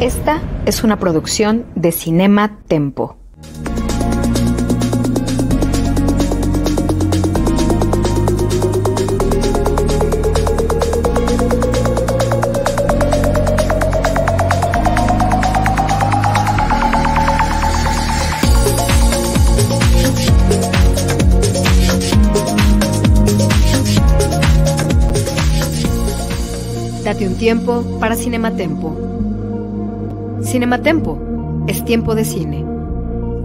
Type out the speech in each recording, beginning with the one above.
Esta es una producción de Cinema Tempo. Date un tiempo para Cinema Tempo. Cinematempo, es tiempo de cine.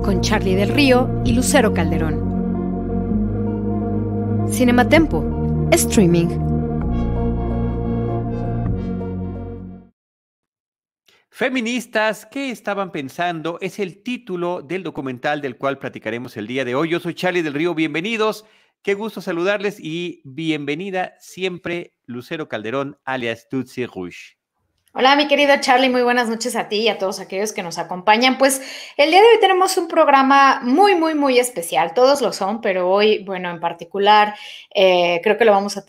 Con Charlie del Río y Lucero Calderón. Cinematempo, streaming. Feministas, ¿qué estaban pensando? Es el título del documental del cual platicaremos el día de hoy. Yo soy Charlie del Río, bienvenidos. Qué gusto saludarles y bienvenida siempre Lucero Calderón, alias Tutsi Rouge. Hola, mi querido Charlie, muy buenas noches a ti y a todos aquellos que nos acompañan. Pues el día de hoy tenemos un programa muy, muy, muy especial. Todos lo son, pero hoy, bueno, en particular, eh, creo que lo vamos a,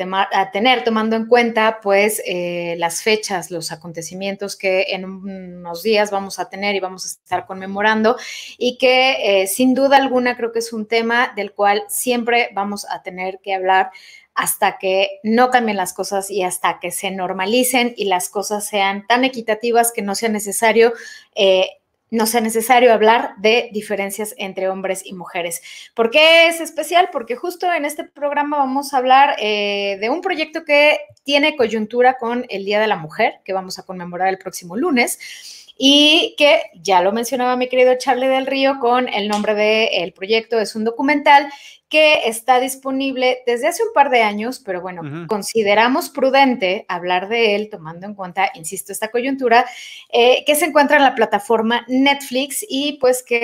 tener tomando en cuenta, pues, eh, las fechas, los acontecimientos que en unos días vamos a tener y vamos a estar conmemorando y que eh, sin duda alguna creo que es un tema del cual siempre vamos a tener que hablar hasta que no cambien las cosas y hasta que se normalicen y las cosas sean tan equitativas que no sea necesario. Eh, no sea necesario hablar de diferencias entre hombres y mujeres. ¿Por qué es especial? Porque justo en este programa vamos a hablar eh, de un proyecto que tiene coyuntura con el Día de la Mujer, que vamos a conmemorar el próximo lunes y que ya lo mencionaba mi querido Charlie del Río con el nombre del El proyecto. Es un documental que está disponible desde hace un par de años, pero bueno, consideramos prudente hablar de él tomando en cuenta, insisto, esta coyuntura, eh, que se encuentra en la plataforma Netflix y pues que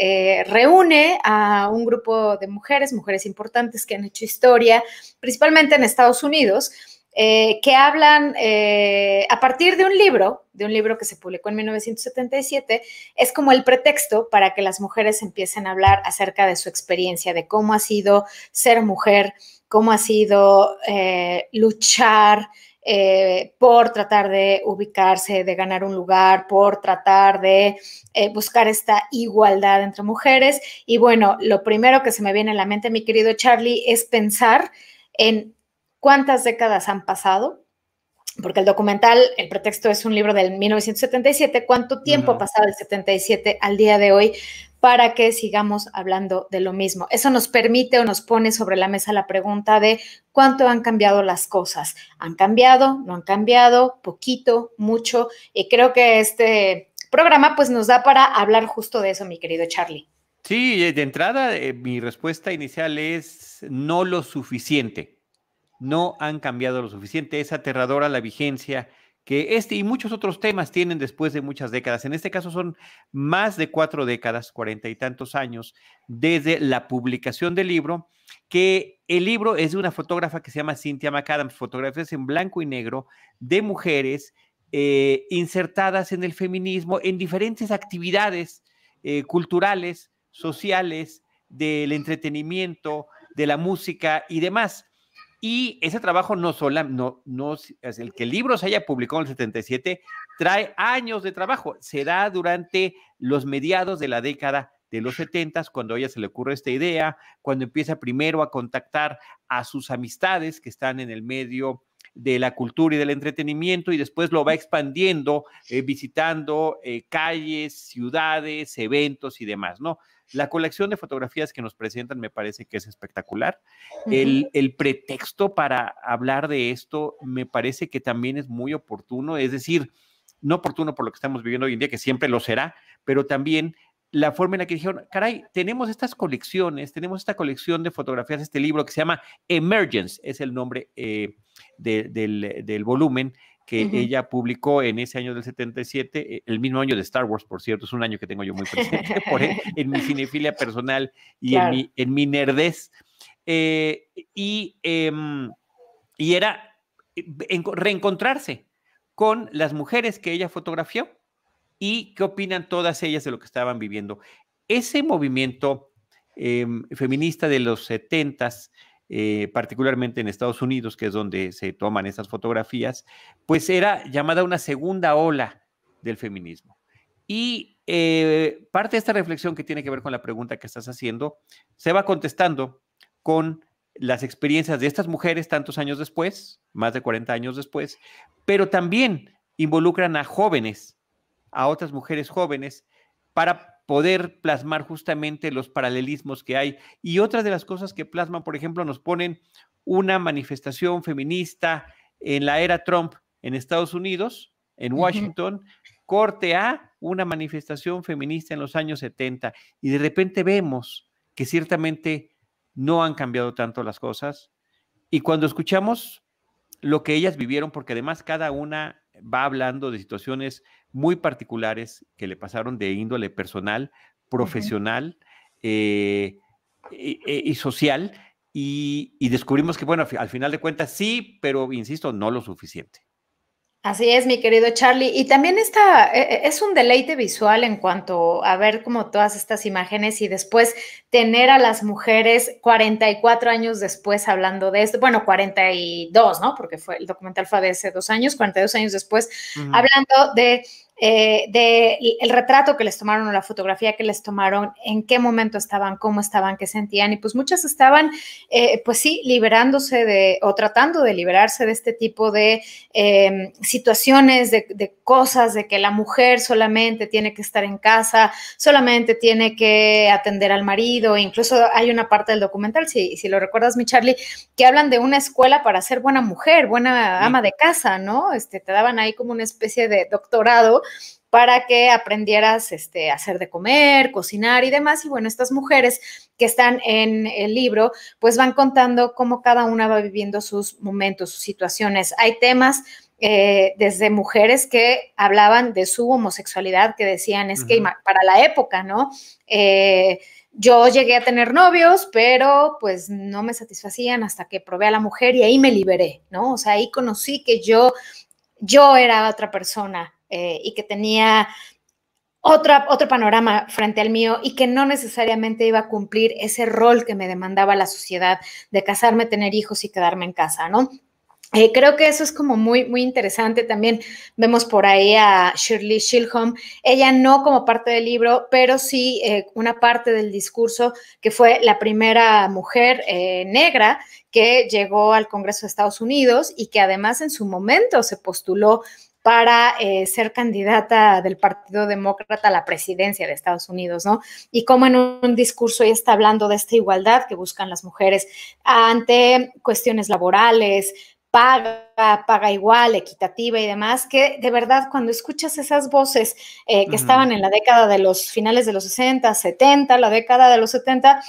eh, reúne a un grupo de mujeres, mujeres importantes que han hecho historia, principalmente en Estados Unidos eh, que hablan eh, a partir de un libro, de un libro que se publicó en 1977, es como el pretexto para que las mujeres empiecen a hablar acerca de su experiencia, de cómo ha sido ser mujer, cómo ha sido eh, luchar. por tratar de ubicarse, de ganar un lugar, por tratar de buscar esta igualdad entre mujeres. Y bueno, lo primero que se me viene a la mente, mi querido Charlie, es pensar en cuántas décadas han pasado, porque el documental, el pretexto es un libro del 1977, cuánto tiempo ha pasado del 77 al día de hoy para que sigamos hablando de lo mismo. Eso nos permite o nos pone sobre la mesa la pregunta de cuánto han cambiado las cosas. ¿Han cambiado? ¿No han cambiado? ¿Poquito? ¿Mucho? Y creo que este programa pues nos da para hablar justo de eso, mi querido Charlie. Sí, de entrada eh, mi respuesta inicial es no lo suficiente no han cambiado lo suficiente. Es aterradora la vigencia que este y muchos otros temas tienen después de muchas décadas. En este caso son más de cuatro décadas, cuarenta y tantos años, desde la publicación del libro, que el libro es de una fotógrafa que se llama Cynthia McAdams, fotografías en blanco y negro de mujeres eh, insertadas en el feminismo, en diferentes actividades eh, culturales, sociales, del entretenimiento, de la música y demás. Y ese trabajo no solo, no, no, es el que el libro se haya publicado en el 77, trae años de trabajo. Será durante los mediados de la década de los 70, cuando a ella se le ocurre esta idea, cuando empieza primero a contactar a sus amistades que están en el medio de la cultura y del entretenimiento y después lo va expandiendo eh, visitando eh, calles, ciudades, eventos y demás, ¿no? La colección de fotografías que nos presentan me parece que es espectacular. el, el, pretexto para hablar de esto me parece que también es muy oportuno, es decir, no oportuno por lo que estamos viviendo hoy en día, que siempre lo será, pero también la forma en la que dijeron, caray, tenemos estas colecciones, tenemos esta colección de fotografías, este libro que se llama Emergence, es el nombre eh, del, volumen que ella publicó en ese año del 77, eh, el mismo año de Star Wars, por cierto, es un año que tengo yo muy presente en mi cinefilia personal y en, mi, en mi nerdez. Eh, y, em, y era reencontrarse con las mujeres que ella fotografió y qué opinan todas ellas de lo que estaban viviendo. Ese movimiento em, feminista de los setentas, eh, particularmente en Estados Unidos, que es donde se toman esas fotografías, pues era llamada una segunda ola del feminismo. Y eh, parte de esta reflexión que tiene que ver con la pregunta que estás haciendo se va contestando con las experiencias de estas mujeres tantos años después, más de 40 años después, pero también involucran a jóvenes a otras mujeres jóvenes para poder plasmar justamente los paralelismos que hay. Y otras de las cosas que plasman, por ejemplo, nos ponen una manifestación feminista en la era Trump en Estados Unidos, en Washington, corte a una manifestación feminista en los años 70. Y de repente vemos que ciertamente no han cambiado tanto las cosas. Y cuando escuchamos lo que ellas vivieron, porque además cada una va hablando de situaciones muy particulares que le pasaron de índole personal, profesional eh, e, y, social. Y, y, descubrimos que, bueno, al final de cuentas sí, pero insisto, no lo suficiente. Así es, mi querido Charlie. Y también está, e, e, es un deleite visual en cuanto a ver como todas estas imágenes y después tener a las mujeres 44 años después hablando de esto, bueno, 42, ¿no? Porque fue, el documental fue hace dos años, 42 años después, hablando de eh, del el retrato que les tomaron o la fotografía que les tomaron, en qué momento estaban, cómo estaban, qué sentían. Y pues muchas estaban, eh, pues sí, liberándose de o tratando de liberarse de este tipo de em, situaciones, de, cosas, de que la mujer solamente tiene que estar en casa, solamente tiene que atender al marido. Incluso hay una parte del documental, si, si lo recuerdas, mi Charlie, que hablan de una escuela para ser buena mujer, buena ama de casa, ¿no? Este, te daban ahí como una especie de doctorado para que aprendieras este, hacer de comer, cocinar y demás. Y bueno, estas mujeres que están en el libro, pues van contando cómo cada una va viviendo sus momentos, sus situaciones. Hay temas eh, desde mujeres que hablaban de su homosexualidad, que decían, es que para la época, ¿no? Eh, yo llegué a tener novios, pero pues no me satisfacían hasta que probé a la mujer y ahí me liberé, ¿no? O sea, ahí conocí que yo, yo era otra persona, eh, y que tenía otro panorama frente al mío y que no necesariamente iba a cumplir ese rol que me demandaba la sociedad de casarme, tener hijos y quedarme en casa, ¿no? Eh, creo que eso es como muy, muy interesante. También vemos por ahí a Shirley Shilholm, ella no como parte del libro, pero sí eh, una parte del discurso que fue la primera mujer negra que llegó al Congreso de Estados Unidos y que además en su momento se postuló para eh, ser candidata del Partido Demócrata a la presidencia de Estados Unidos, ¿no? Y como en un discurso ella está hablando de esta igualdad que buscan las mujeres ante cuestiones laborales, paga, paga igual, equitativa y demás, que de verdad cuando escuchas esas voces eh, que estaban en la década de los finales de los 60, 70, la década de los 70,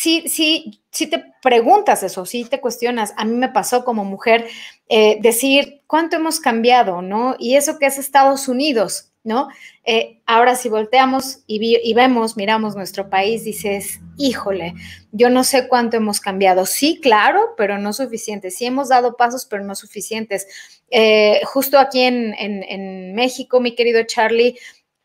sí, sí, sí te preguntas eso, sí te cuestionas. A mí me pasó como mujer eh, decir cuánto hemos cambiado, ¿no? Y eso que es Estados Unidos, ¿no? Eh, ahora si volteamos y, vemos, miramos nuestro país, dices, híjole, yo no sé cuánto hemos cambiado. Sí, claro, pero no suficiente. Sí hemos dado pasos, pero no suficientes. Eh, justo aquí en, en México, mi querido Charlie,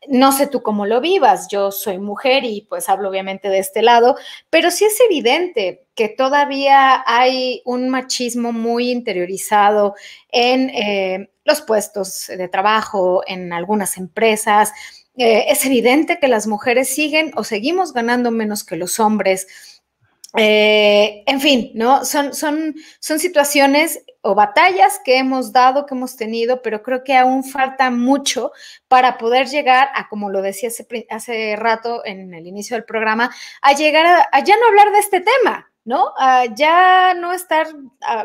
no sé tú cómo lo vivas, yo soy mujer y pues hablo obviamente de este lado, pero sí es evidente que todavía hay un machismo muy interiorizado en eh, los puestos de trabajo, en algunas empresas. Eh, es evidente que las mujeres siguen o seguimos ganando menos que los hombres. Eh, en fin, ¿no? Son, son, son situaciones o batallas que hemos dado, que hemos tenido, pero creo que aún falta mucho para poder llegar a, como lo decía hace, rato en el inicio del programa, a llegar a ya no hablar de este tema, ¿no? ya no estar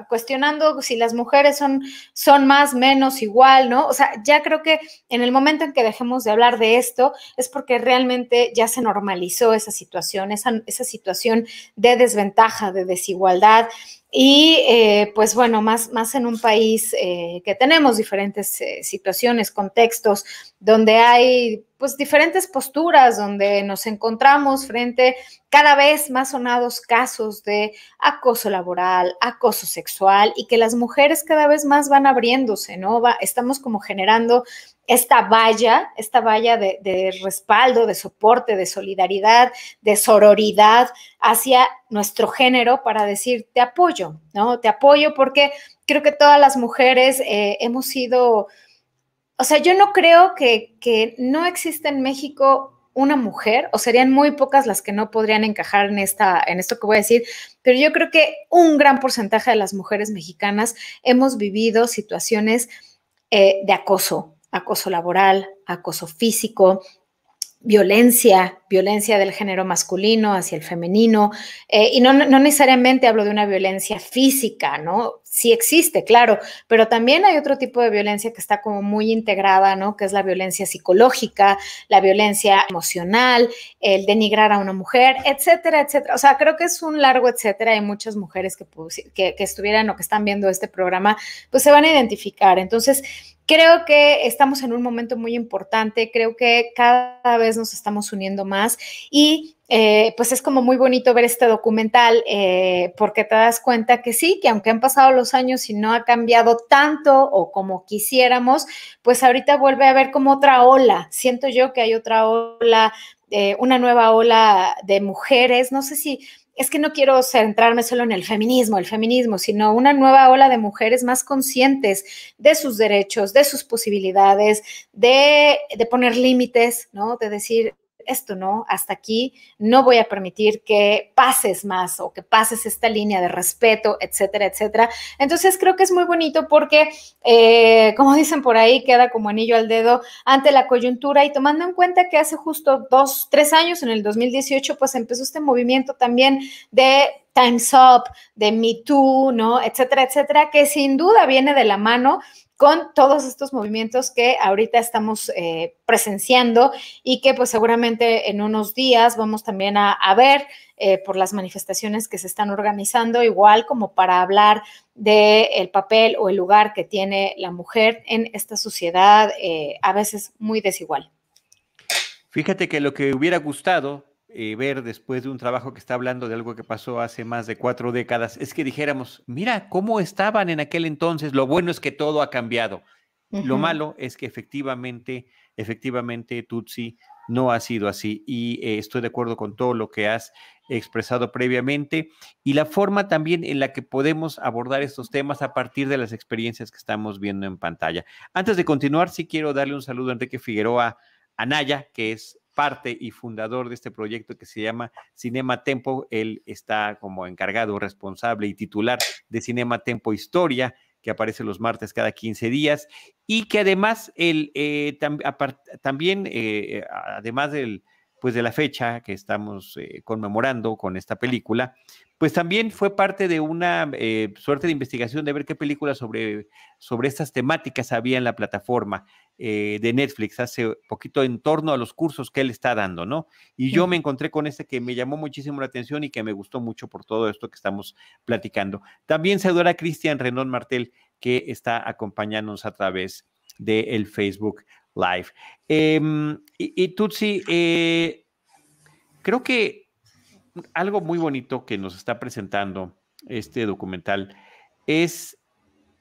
cuestionando si las mujeres son, son más, menos, igual, ¿no? O sea, ya creo que en el momento en que dejemos de hablar de esto es porque realmente ya se normalizó esa situación, esa, esa situación de desventaja, de desigualdad. Y eh, pues bueno, más, más en un país eh, que tenemos diferentes eh, situaciones, contextos, donde hay pues diferentes posturas donde nos encontramos frente cada vez más sonados casos de acoso laboral, acoso sexual y que las mujeres cada vez más van abriéndose, ¿no? estamos como generando esta valla, esta valla de, respaldo, de soporte, de solidaridad, de sororidad hacia nuestro género para decir, te apoyo, ¿no? Te apoyo porque creo que todas las mujeres eh, hemos sido o sea, yo no creo que, no exista en México una mujer, o serían muy pocas las que no podrían encajar en, esta, en esto que voy a decir, pero yo creo que un gran porcentaje de las mujeres mexicanas hemos vivido situaciones eh, de acoso, acoso laboral, acoso físico, violencia, violencia del género masculino hacia el femenino, eh, y no, necesariamente hablo de una violencia física, ¿no? Sí existe, claro, pero también hay otro tipo de violencia que está como muy integrada, ¿no? Que es la violencia psicológica, la violencia emocional, el denigrar a una mujer, etcétera, etcétera. O sea, creo que es un largo etcétera. Hay muchas mujeres que, pues, que estuvieran o que están viendo este programa, pues se van a identificar. Entonces, Creo que estamos en un momento muy importante, creo que cada vez nos estamos uniendo más y eh, pues es como muy bonito ver este documental eh, porque te das cuenta que sí, que aunque han pasado los años y no ha cambiado tanto o como quisiéramos, pues ahorita vuelve a haber como otra ola. Siento yo que hay otra ola, eh, una nueva ola de mujeres. No sé si es que no quiero centrarme solo en el feminismo, el feminismo, sino una nueva ola de mujeres más conscientes de sus derechos, de sus posibilidades, de, poner límites, ¿no? De decir, esto no, hasta aquí, no voy a permitir que pases más o que pases esta línea de respeto, etcétera, etcétera. Entonces creo que es muy bonito porque, eh, como dicen por ahí, queda como anillo al dedo ante la coyuntura y tomando en cuenta que hace justo dos, tres años, en el 2018, pues empezó este movimiento también de Time's Up, de Me Too, ¿no? Etcétera, etcétera, que sin duda viene de la mano con todos estos movimientos que ahorita estamos eh, presenciando y que pues seguramente en unos días vamos también a, ver eh, por las manifestaciones que se están organizando, igual como para hablar del papel o el lugar que tiene la mujer en esta sociedad eh, a veces muy desigual. Fíjate que lo que hubiera gustado eh, ver después de un trabajo que está hablando de algo que pasó hace más de cuatro décadas es que dijéramos, mira, ¿cómo estaban en aquel entonces? Lo bueno es que todo ha cambiado. Lo malo es que efectivamente, efectivamente, Tutsi no ha sido así y eh, estoy de acuerdo con todo lo que has expresado previamente y la forma también en la que podemos abordar estos temas a partir de las experiencias que estamos viendo en pantalla. Antes de continuar, sí quiero darle un saludo a Enrique Figueroa Anaya, que es parte y fundador de este proyecto que se llama Cinema Tempo. Él está como encargado, responsable y titular de Cinema Tempo Historia, que aparece los martes cada 15 días, y que además, el, eh, también, eh, eh, además del pues de la fecha que estamos eh, conmemorando con esta película, pues también fue parte de una eh, suerte de investigación de ver qué películas sobre, sobre estas temáticas había en la plataforma eh, de Netflix hace poquito en torno a los cursos que él está dando, ¿no? Y yo me encontré con este que me llamó muchísimo la atención y que me gustó mucho por todo esto que estamos platicando. También se a Cristian Renón Martel, que está acompañándonos a través del el Facebook. Live. Em, y, Tutsi, eh, creo que algo muy bonito que nos está presentando este documental es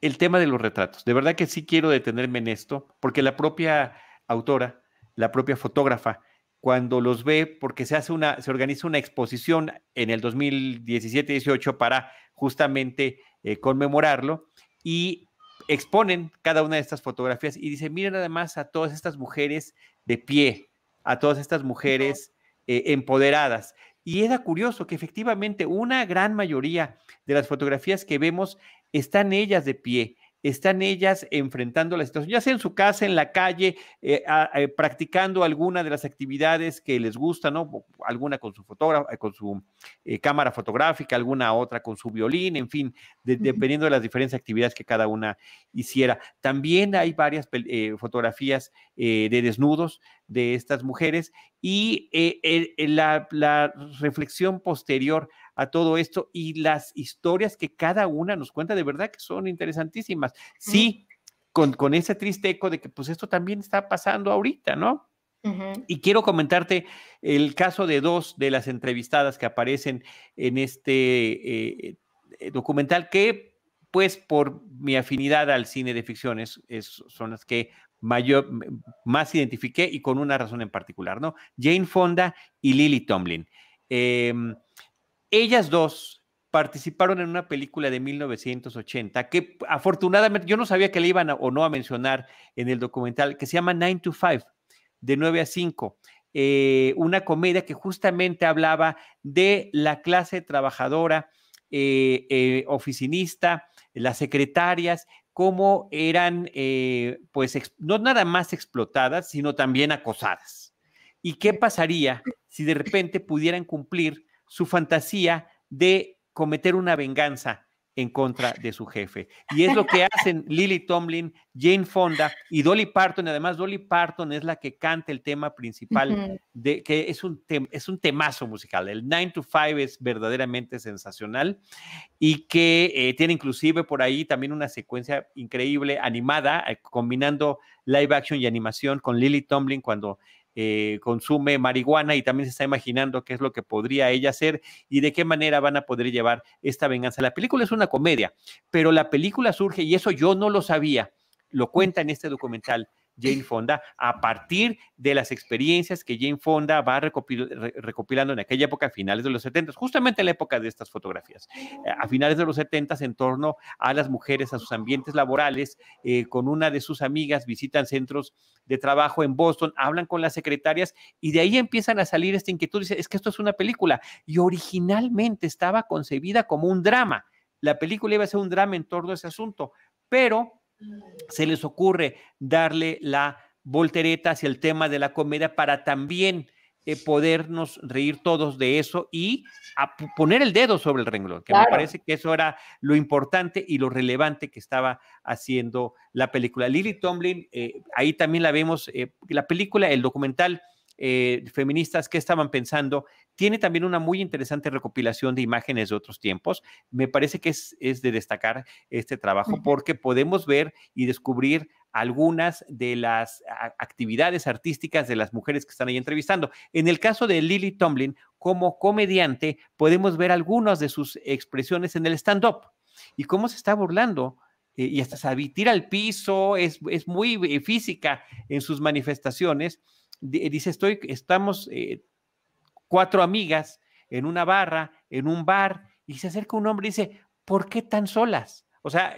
el tema de los retratos. De verdad que sí quiero detenerme en esto, porque la propia autora, la propia fotógrafa, cuando los ve, porque se hace una, se organiza una exposición en el 2017-18 para justamente eh, conmemorarlo, y exponen cada una de estas fotografías y dice, miren además a todas estas mujeres de pie, a todas estas mujeres eh, empoderadas. Y era curioso que efectivamente una gran mayoría de las fotografías que vemos están ellas de pie están ellas enfrentando la situación, ya sea en su casa, en la calle, eh, eh, practicando alguna de las actividades que les gusta, ¿no? Alguna con su eh, con su cámara fotográfica, alguna otra con su violín, en fin, dependiendo de las diferentes actividades que cada una hiciera. También hay varias fotografías de desnudos de estas mujeres y la reflexión posterior a todo esto y las historias que cada una nos cuenta de verdad que son interesantísimas. Sí, con, ese triste eco de que pues esto también está pasando ahorita, ¿no? Y quiero comentarte el caso de dos de las entrevistadas que aparecen en este eh, eh, documental que, pues, por mi afinidad al cine de ficciones, es, son las que mayor, más identifiqué y con una razón en particular, ¿no? Jane Fonda y Lily Tomlin. Em, ellas dos participaron en una película de 1980 que afortunadamente yo no sabía que le iban o no a mencionar en el documental, que se llama Nine to Five de 9 a 5. Eh, una comedia que justamente hablaba de la clase trabajadora, eh, eh, oficinista, las secretarias, cómo eran, pues, no nada más explotadas, sino también acosadas. ¿Y qué pasaría si de repente pudieran cumplir su fantasía de cometer una venganza en contra de su jefe. Y es lo que hacen Lily Tomlin, Jane Fonda y Dolly Parton. además, Dolly Parton es la que canta el tema principal, de, que es un, es un temazo musical. El 9 to 5 es verdaderamente sensacional y que eh, tiene inclusive por ahí también una secuencia increíble animada, eh, combinando live action y animación con Lily Tomlin cuando eh, consume marihuana y también se está imaginando qué es lo que podría ella hacer y de qué manera van a poder llevar esta venganza. La película es una comedia, pero la película surge, y eso yo no lo sabía, lo mm. cuenta en este documental, Jane Fonda a partir de las experiencias que Jane Fonda va recopilando en aquella época, a finales de los 70, justamente la época de estas fotografías, eh, a finales de los 70 en torno a las mujeres, a sus ambientes laborales, eh, con una de sus amigas, visitan centros de trabajo en Boston, hablan con las secretarias y de ahí empiezan a salir esta inquietud, dice, es que esto es una película y originalmente estaba concebida como un drama. La película iba a ser un drama en torno a ese asunto, pero se les ocurre darle la voltereta hacia el tema de la comedia para también eh, podernos reír todos de eso y poner el dedo sobre el renglón, que me parece que eso era lo importante y lo relevante que estaba haciendo la película. Lily Tomlin, eh, ahí también la vemos, eh, la película, el documental. feministas que estaban pensando tiene también una muy interesante recopilación de imágenes de otros tiempos. Me parece que es, de destacar este trabajo porque podemos ver y descubrir algunas de las actividades artísticas de las mujeres que están ahí entrevistando. En el caso de Lily Tomlin, como comediante, podemos ver algunas de sus expresiones en el stand-up y cómo se está burlando eh, y hasta se tira al piso, es, muy eh, física en sus manifestaciones. dice, estoy, estamos eh, cuatro amigas en una barra, en un bar, y se acerca un hombre y dice, ¿por qué tan solas? O sea,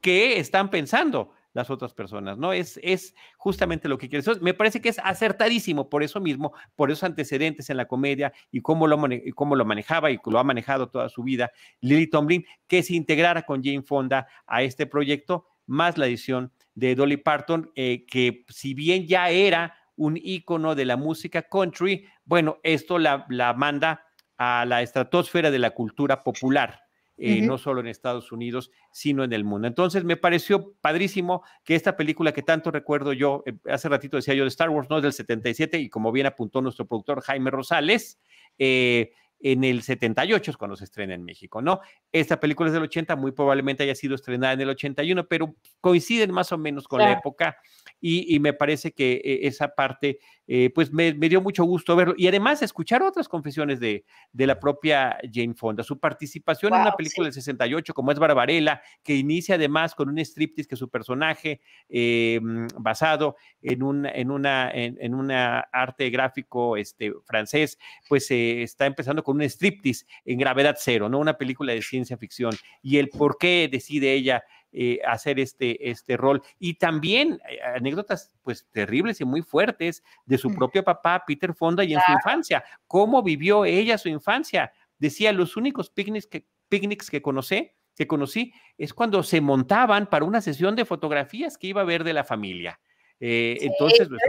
¿qué están pensando las otras personas? ¿No? Es, es justamente lo que quiere. Me parece que es acertadísimo por eso mismo, por esos antecedentes en la comedia y cómo lo, lo manejaba y lo ha manejado toda su vida Lily Tomlin, que se integrara con Jane Fonda a este proyecto, más la edición de Dolly Parton, eh, que si bien ya era un ícono de la música country, bueno, esto la, manda a la estratosfera de la cultura popular. Eh, no solo en Estados Unidos, sino en el mundo. Entonces me pareció padrísimo que esta película que tanto recuerdo yo, eh, hace ratito decía yo de Star Wars, no es del 77 y como bien apuntó nuestro productor Jaime Rosales, eh, en el 78 es cuando se estrena en México, ¿no? Esta película es del 80, muy probablemente haya sido estrenada en el 81, pero coinciden más o menos con la época y, me parece que eh, esa parte, eh, pues me, dio mucho gusto verlo y además escuchar otras confesiones de, de la propia Jane Fonda, su participación en una película del 68 como es Barbarella, que inicia además con un striptease que su personaje, em, basado en, un, en, una, en, arte gráfico este, francés, pues eh, está empezando con un striptease en gravedad cero, ¿no? Una película de ciencia ficción y el por qué decide ella eh, hacer este, este rol. Y también eh, anécdotas pues terribles y muy fuertes de su mm. propio papá, Peter Fonda, y en su infancia. ¿Cómo vivió ella su infancia? Decía, los únicos picnics que, picnics que conocí, que conocí es cuando se montaban para una sesión de fotografías que iba a ver de la familia. Eh, entonces, pues,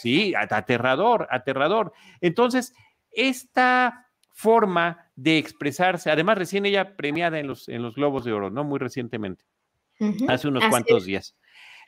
Sí, aterrador, aterrador. Entonces, esta forma de expresarse. Además, recién ella premiada en los, en los Globos de Oro, ¿no? Muy recientemente, hace unos cuantos días.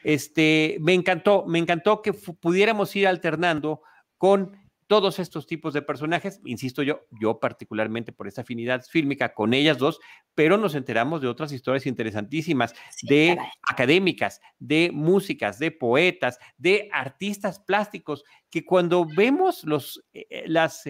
Este, me encantó, me encantó que pudiéramos ir alternando con todos estos tipos de personajes, insisto yo, yo particularmente por esta afinidad fílmica con ellas dos, pero nos enteramos de otras historias interesantísimas, de académicas, de músicas, de poetas, de artistas plásticos, que cuando vemos los, eh, eh, las,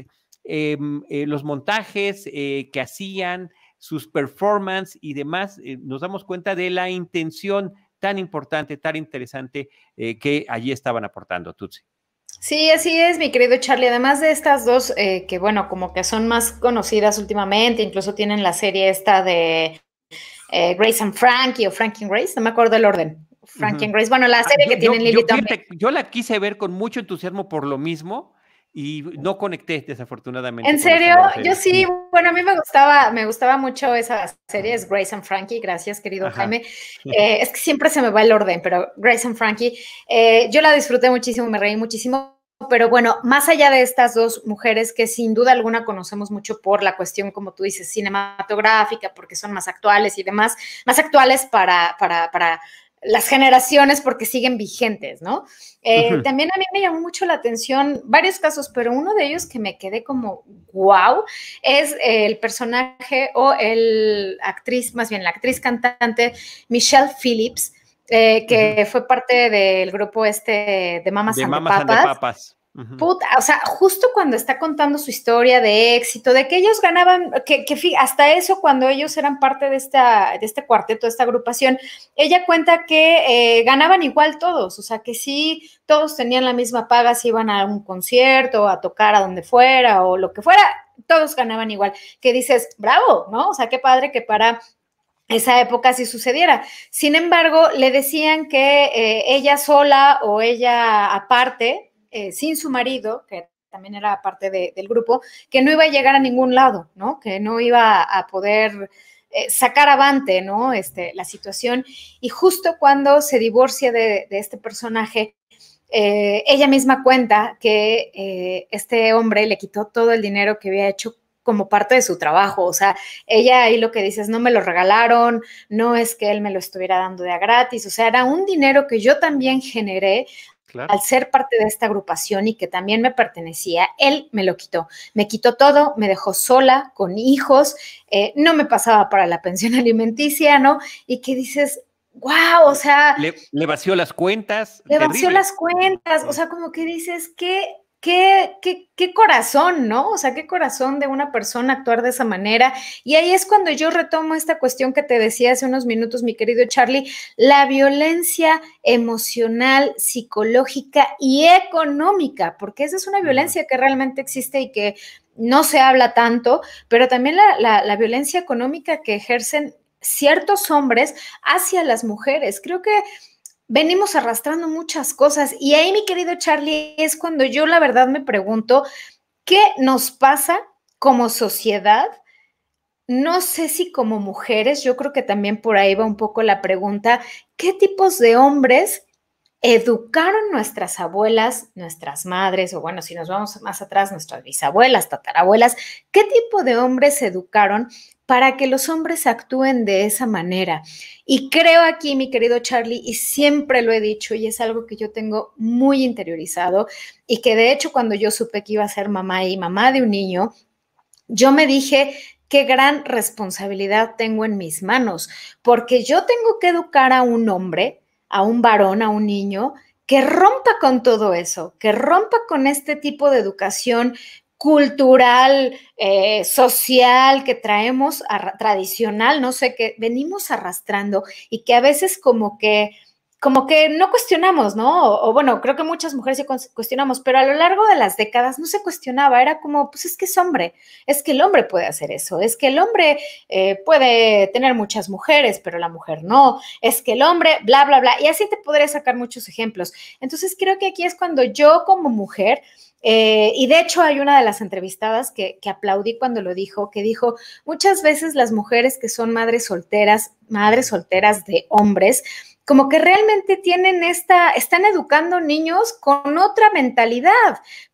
Em, eh, los montajes eh, que hacían, sus performances y demás, eh, nos damos cuenta de la intención tan importante, tan interesante que allí estaban aportando, Tutsi. Sí, así es, mi querido Charlie. Además de estas dos, que bueno, como que son más conocidas últimamente, incluso tienen la serie esta de Grace and Frankie o Frankie and Grace, no me acuerdo el orden. Frankie and Grace, bueno, la ah, serie que tienen Lily yo la quise ver con mucho entusiasmo por lo mismo, y no conecté desafortunadamente. ¿En serio? Yo sí, bueno, a mí me gustaba, me gustaba mucho esa serie, es Grace and Frankie, gracias querido Jaime. Eh, es que siempre se me va el orden, pero Grace and Frankie, eh, yo la disfruté muchísimo, me reí muchísimo. Pero bueno, más allá de estas dos mujeres que sin duda alguna conocemos mucho por la cuestión, como tú dices, cinematográfica, porque son más actuales y demás, más actuales para, para, para las generaciones porque siguen vigentes, ¿no? Eh, también a mí me llamó mucho la atención varios casos, pero uno de ellos que me quedé como wow es el personaje o el actriz, más bien la actriz cantante Michelle Phillips, eh, que fue parte del grupo este de Mamas, Puta, o sea, justo cuando está contando su historia de éxito, de que ellos ganaban, que, hasta eso cuando ellos eran parte de, esta, de este cuarteto, de esta agrupación, ella cuenta que eh, ganaban igual todos, o sea, que sí, todos tenían la misma paga si iban a un concierto, a tocar a donde fuera o lo que fuera, todos ganaban igual, que dices, bravo, ¿no? O sea, qué padre que para esa época si sucediera. Sin embargo, le decían que eh, ella sola o ella aparte, eh, sin su marido, que también era parte del grupo, que no iba a llegar a ningún lado, ¿no? Que no iba a poder eh, sacar avante, ¿no? Este, la situación. Y justo cuando se divorcia de, este personaje, eh, ella misma cuenta que este hombre le quitó todo el dinero que había hecho como parte de su trabajo. O sea, ella ahí lo que dice es, no me lo regalaron, no es que él me lo estuviera dando de a gratis, o sea, era un dinero que yo también generé al ser parte de esta agrupación y que también me pertenecía, él me lo quitó. Me quitó todo, me dejó sola, con hijos, eh, no me pasaba para la pensión alimenticia, ¿no? Y que dices, wow, o sea. Le, vació las cuentas. Le vació las cuentas, o sea, como que dices, que... Qué, corazón, ¿no? O sea, qué corazón de una persona actuar de esa manera. Y ahí es cuando yo retomo esta cuestión que te decía hace unos minutos, mi querido Charlie, la violencia emocional, psicológica y económica, porque esa es una violencia que realmente existe y que no se habla tanto, pero también la, la violencia económica que ejercen ciertos hombres hacia las mujeres. Creo que venimos arrastrando muchas cosas. Y ahí, mi querido Charlie, es cuando yo la verdad me pregunto, ¿qué nos pasa como sociedad? No sé si como mujeres, yo creo que también por ahí va un poco la pregunta, ¿qué tipos de hombres educaron nuestras abuelas, nuestras madres, o bueno, si nos vamos más atrás, nuestras bisabuelas, tatarabuelas, ¿qué tipo de hombres educaron para que los hombres actúen de esa manera. Y creo aquí, mi querido Charlie, y siempre lo he dicho, y es algo que yo tengo muy interiorizado, y que de hecho cuando yo supe que iba a ser mamá y mamá de un niño, yo me dije, qué gran responsabilidad tengo en mis manos, porque yo tengo que educar a un hombre, a un varón, a un niño, que rompa con todo eso, que rompa con este tipo de educación cultural, eh, social que traemos, tradicional, no sé, que venimos arrastrando y que a veces como que como que no cuestionamos, ¿no? O, bueno, creo que muchas mujeres sí cuestionamos, pero a lo largo de las décadas no se cuestionaba, era como, pues es que es hombre, es que el hombre puede hacer eso, es que el hombre eh, puede tener muchas mujeres, pero la mujer no, es que el hombre, bla, bla, bla, y así te podré sacar muchos ejemplos. Entonces creo que aquí es cuando yo como mujer eh, y de hecho hay una de las entrevistadas que, que, aplaudí cuando lo dijo, que dijo, muchas veces las mujeres que son madres solteras, madres solteras de hombres, como que realmente tienen esta, están educando niños con otra mentalidad,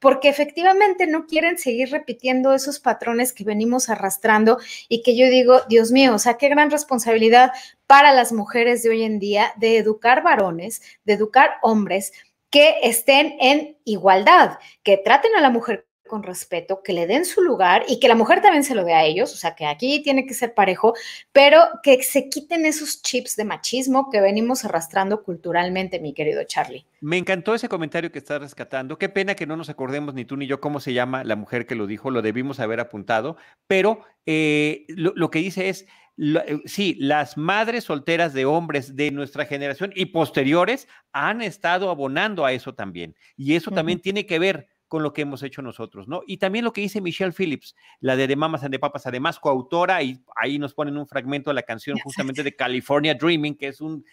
porque efectivamente no quieren seguir repitiendo esos patrones que venimos arrastrando y que yo digo, Dios mío, o sea, qué gran responsabilidad para las mujeres de hoy en día de educar varones, de educar hombres, que estén en igualdad, que traten a la mujer con respeto, que le den su lugar y que la mujer también se lo dé a ellos, o sea que aquí tiene que ser parejo, pero que se quiten esos chips de machismo que venimos arrastrando culturalmente, mi querido Charlie. Me encantó ese comentario que estás rescatando. Qué pena que no nos acordemos ni tú ni yo cómo se llama la mujer que lo dijo, lo debimos haber apuntado, pero eh, lo que dice es, eh, sí, las madres solteras de hombres de nuestra generación y posteriores han estado abonando a eso también. Y eso también tiene que ver con lo que hemos hecho nosotros, ¿no? Y también lo que dice Michelle Phillips, la de Mamas and Papas, además coautora, y ahí nos ponen un fragmento de la canción justamente de California Dreaming, que es una,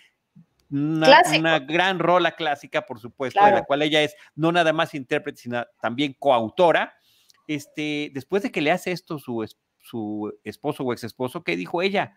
gran rola clásica, por supuesto, de la cual ella es no nada más intérprete, sino también coautora. Este, después de que le hace esto su, su esposo o ex esposo, que dijo ella,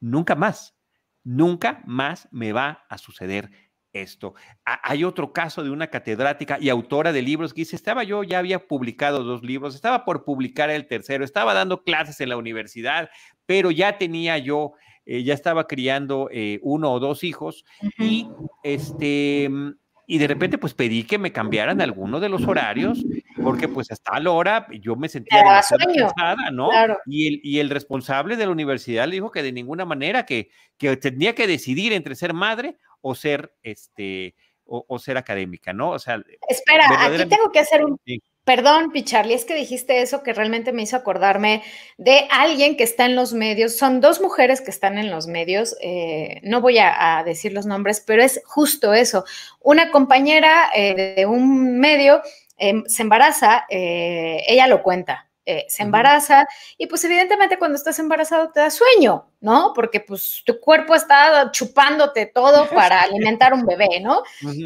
nunca más, nunca más me va a suceder esto. hay otro caso de una catedrática y autora de libros que dice, estaba yo, ya había publicado dos libros, estaba por publicar el tercero, estaba dando clases en la universidad, pero ya tenía yo, eh, ya estaba criando eh, uno o dos hijos y este mm, y de repente pues pedí que me cambiaran alguno de los horarios, porque pues hasta la hora yo me sentía cansada, ¿no? Y, el, y, el, responsable de la universidad le dijo que de ninguna manera, que, que tenía que decidir entre ser madre o ser, este, o, ser académica, ¿no? O sea... Espera, aquí tengo que hacer un, Perdón, Picharli, es que dijiste eso que realmente me hizo acordarme de alguien que está en los medios. Son dos mujeres que están en los medios. Eh, no voy a, decir los nombres, pero es justo eso. Una compañera eh, de un medio em, se embaraza, eh, ella lo cuenta, se embaraza y pues evidentemente cuando estás embarazado te da sueño, ¿no? Porque pues tu cuerpo está chupándote todo para alimentar un bebé, ¿no?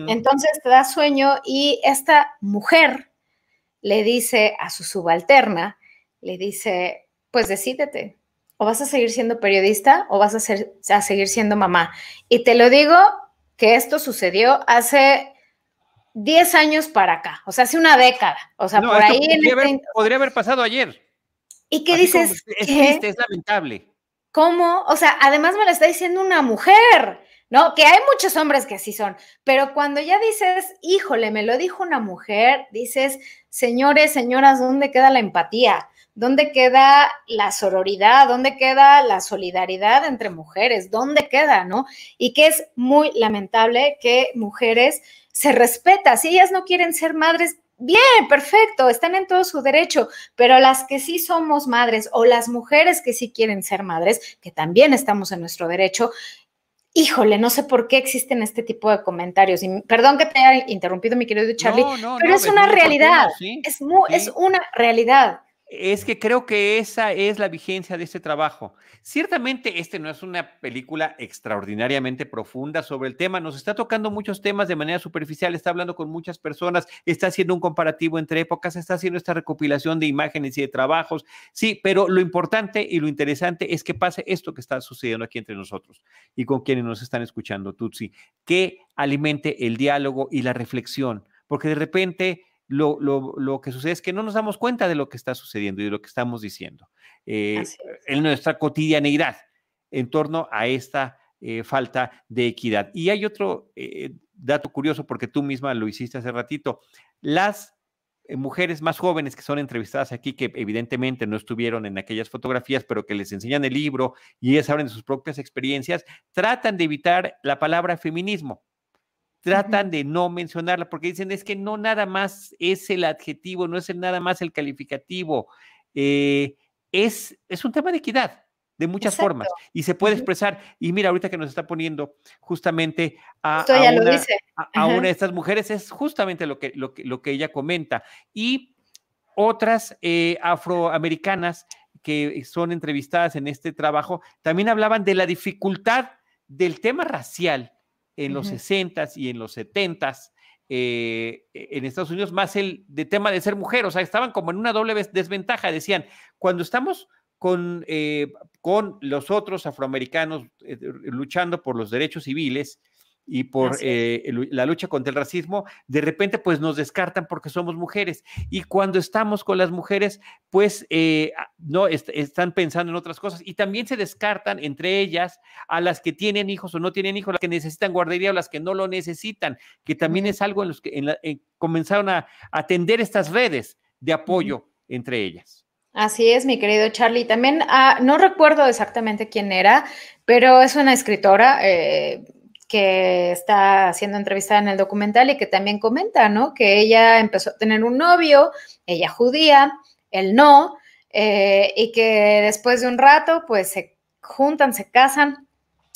Entonces te da sueño y esta mujer le dice a su subalterna, le dice, pues decídete, o vas a seguir siendo periodista o vas a, a seguir siendo mamá. Y te lo digo que esto sucedió hace 10 años para acá, o sea, hace una década, o sea, por ahí... Este podría, haber, pasado ayer. ¿Y qué dices? es triste, es lamentable. ¿Cómo? O sea, además me lo está diciendo una mujer. ¿no? Que hay muchos hombres que así son, pero cuando ya dices, híjole, me lo dijo una mujer, dices, señores, señoras, ¿dónde queda la empatía? ¿Dónde queda la sororidad? ¿Dónde queda la solidaridad entre mujeres? ¿Dónde queda, no? Y que es muy lamentable que mujeres se respeta, si ellas no quieren ser madres, Bien, perfecto, están en todo su derecho, pero las que sí somos madres o las mujeres que sí quieren ser madres, que también estamos en nuestro derecho, híjole, no sé por qué existen este tipo de comentarios. Y perdón que te haya interrumpido, mi querido Charlie, pero es una realidad. es, es una realidad. Es que creo que esa es la vigencia de este trabajo. Ciertamente, este no es una película extraordinariamente profunda sobre el tema. Nos está tocando muchos temas de manera superficial, está hablando con muchas personas, está haciendo un comparativo entre épocas, está haciendo esta recopilación de imágenes y de trabajos. Sí, pero lo importante y lo interesante es que pase esto que está sucediendo aquí entre nosotros y con quienes nos están escuchando, Tutsi, que alimente el diálogo y la reflexión, porque de repente lo, lo, lo, que sucede es que no nos damos cuenta de lo que está sucediendo y de lo que estamos diciendo eh, en nuestra cotidianeidad en torno a esta eh, falta de equidad. Y hay otro eh, dato curioso, porque tú misma lo hiciste hace ratito, las mujeres más jóvenes que son entrevistadas aquí, que evidentemente no estuvieron en aquellas fotografías, pero que les enseñan el libro y ellas hablan de sus propias experiencias, tratan de evitar la palabra feminismo tratan de no mencionarla porque dicen es que no nada más es el adjetivo, no es el nada más el calificativo, eh, es, es un tema de equidad de muchas formas y se puede expresar. Y mira, ahorita que nos está poniendo justamente a, a, una, de estas mujeres es justamente lo que, lo que, ella comenta. Y otras eh, afroamericanas que son entrevistadas en este trabajo también hablaban de la dificultad del tema racial en los 60s y en los 70s eh, e, en Estados Unidos, más el de tema de ser mujer, o sea, estaban como en una doble desventaja, decían, cuando estamos con, eh, con los otros afroamericanos eh, luchando por los derechos civiles, y por eh, la lucha contra el racismo, de repente pues nos descartan porque somos mujeres. Y cuando estamos con las mujeres, pues eh, ah, no están pensando en otras cosas. Y también se descartan entre ellas a las que tienen hijos o no tienen hijos, las que necesitan guardería o las que no lo necesitan, que también es algo en los que eh, comenzaron a atender estas redes de apoyo entre ellas. Así es, mi querido Charlie. También ah, no recuerdo exactamente quién era, pero es una escritora, que está siendo entrevistada en el documental y que también comenta, ¿no? Que ella empezó a tener un novio, ella judía, él no, eh, y que después de un rato, pues se juntan, se casan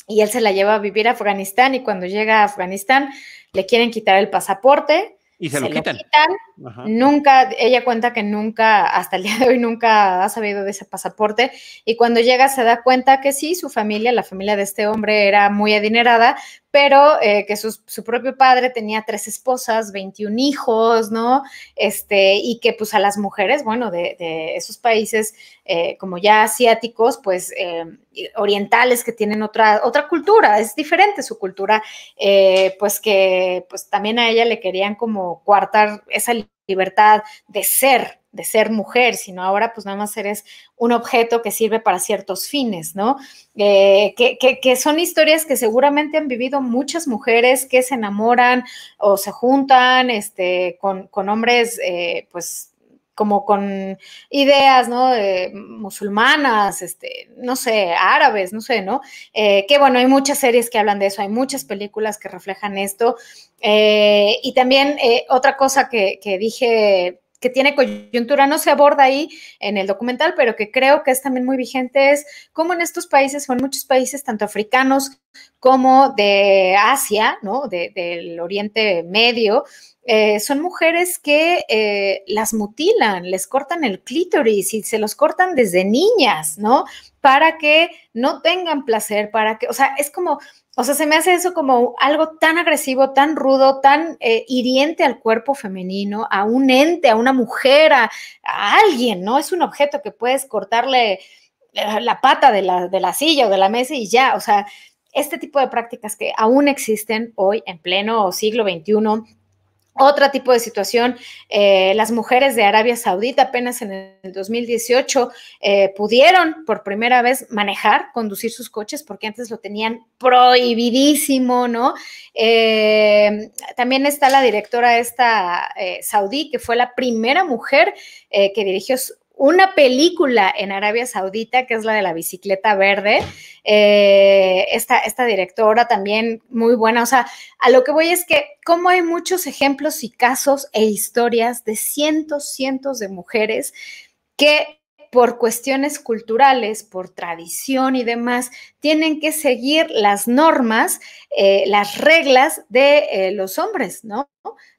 y él se la lleva a vivir a Afganistán y cuando llega a Afganistán le quieren quitar el pasaporte. Y se, se lo, quitan. Nunca, ella cuenta que nunca, hasta el día de hoy, nunca ha sabido de ese pasaporte. Y cuando llega se da cuenta que sí, su familia, la familia de este hombre era muy adinerada, pero eh, que su, propio padre tenía tres esposas, 21 hijos, ¿no? Este, y que pues a las mujeres, bueno, de, esos países eh, como ya asiáticos, pues eh, orientales que tienen otra, cultura, es diferente su cultura, pues que pues también a ella le querían como coartar esa libertad de ser, de ser mujer, sino ahora pues nada más eres un objeto que sirve para ciertos fines, ¿no? Eh, que, son historias que seguramente han vivido muchas mujeres que se enamoran o se juntan este, con, hombres eh, pues como con ideas, ¿no? musulmanas, este, no sé, árabes, no sé, ¿no? Eh, que bueno, hay muchas series que hablan de eso, hay muchas películas que reflejan esto. y también otra cosa que, que dije que tiene coyuntura, no se aborda ahí en el documental, pero que creo que es también muy vigente, es cómo en estos países o en muchos países, tanto africanos como de Asia, ¿no? del Oriente Medio, eh, son mujeres que eh, las mutilan, les cortan el clítoris y se los cortan desde niñas, ¿no? Para que no tengan placer, para que, o sea, es como o sea, se me hace eso como algo tan agresivo, tan rudo, tan eh, hiriente al cuerpo femenino, a un ente, a una mujer, a, alguien, ¿no? Es un objeto que puedes cortarle eh, la pata de la, de la silla o de la mesa y ya, o sea, este tipo de prácticas que aún existen hoy en pleno siglo XXI otro tipo de situación, eh, las mujeres de Arabia Saudita apenas en el 2018 eh, pudieron por primera vez manejar, conducir sus coches, porque antes lo tenían prohibidísimo, ¿no? Eh, también está la directora esta saudí, que fue la primera mujer que dirigió una película en Arabia Saudita, que es la de la bicicleta verde. Eh, esta, esta directora también muy buena. O sea, a lo que voy es que como hay muchos ejemplos y casos e historias de cientos, cientos de mujeres que por cuestiones culturales, por tradición y demás, tienen que seguir las normas, eh, las reglas de eh, los hombres, ¿no?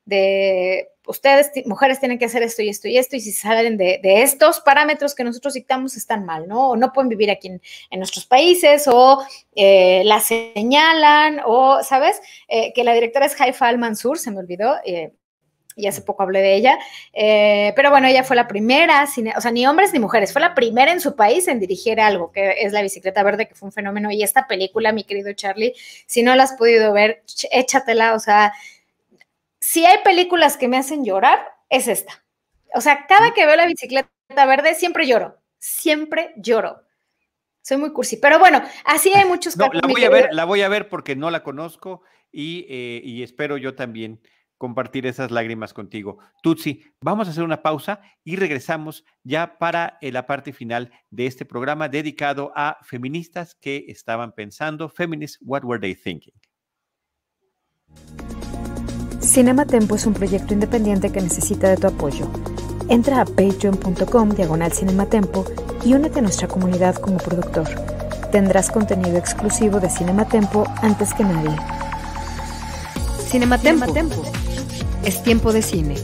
De ustedes, mujeres, tienen que hacer esto y esto y esto, y si salen de, estos parámetros que nosotros dictamos están mal, ¿no? O no pueden vivir aquí en, nuestros países, o eh, las señalan, o, ¿sabes? que la directora es Haifa Almansur, se me olvidó y hace poco hablé de ella, eh, pero bueno, ella fue la primera, o sea, ni hombres ni mujeres, fue la primera en su país en dirigir algo, que es La Bicicleta Verde, que fue un fenómeno, y esta película, mi querido Charlie, si no la has podido ver, échatela, o sea, si hay películas que me hacen llorar, es esta. O sea, cada que veo La Bicicleta Verde, siempre lloro, siempre lloro. Soy muy cursi, pero bueno, así hay muchos. la voy a ver, la voy a ver porque no la conozco y, eh, y espero yo también compartir esas lágrimas contigo. Tutsi, vamos a hacer una pausa y regresamos ya para eh, la parte final de este programa dedicado a feministas que estaban pensando, feminists, what were they thinking? Cinema Tempo es un proyecto independiente que necesita de tu apoyo. Entra a patreon.com diagonal cinematempo y únete a nuestra comunidad como productor. Tendrás contenido exclusivo de Cinematempo antes que nadie. Cinematempo es tiempo de cine.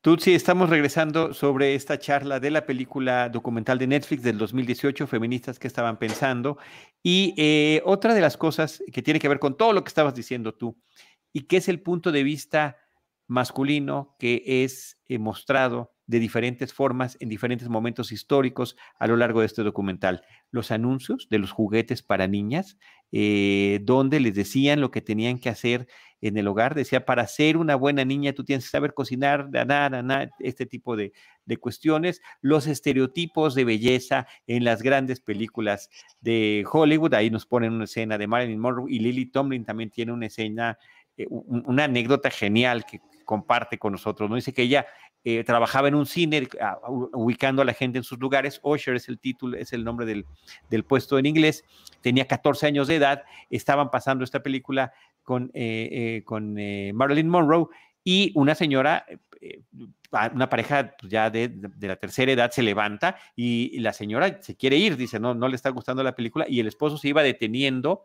Tutsi, estamos regresando sobre esta charla de la película documental de Netflix del 2018, Feministas que estaban pensando. Y eh, otra de las cosas que tiene que ver con todo lo que estabas diciendo tú, y que es el punto de vista masculino que es eh, mostrado de diferentes formas en diferentes momentos históricos a lo largo de este documental. Los anuncios de los juguetes para niñas, eh, donde les decían lo que tenían que hacer en el hogar. Decía, para ser una buena niña tú tienes que saber cocinar, nada este tipo de, cuestiones. Los estereotipos de belleza en las grandes películas de Hollywood. Ahí nos ponen una escena de Marilyn Monroe y Lily Tomlin también tiene una escena, eh, una anécdota genial que comparte con nosotros, ¿no? Dice que ella eh, trabajaba en un cine eh, ubicando a la gente en sus lugares. Osher es el título, es el nombre del, puesto en inglés. Tenía 14 años de edad, estaban pasando esta película con, eh, con Marilyn Monroe y una señora, una pareja ya de, de, la tercera edad se levanta y la señora se quiere ir, dice, no, no le está gustando la película y el esposo se iba deteniendo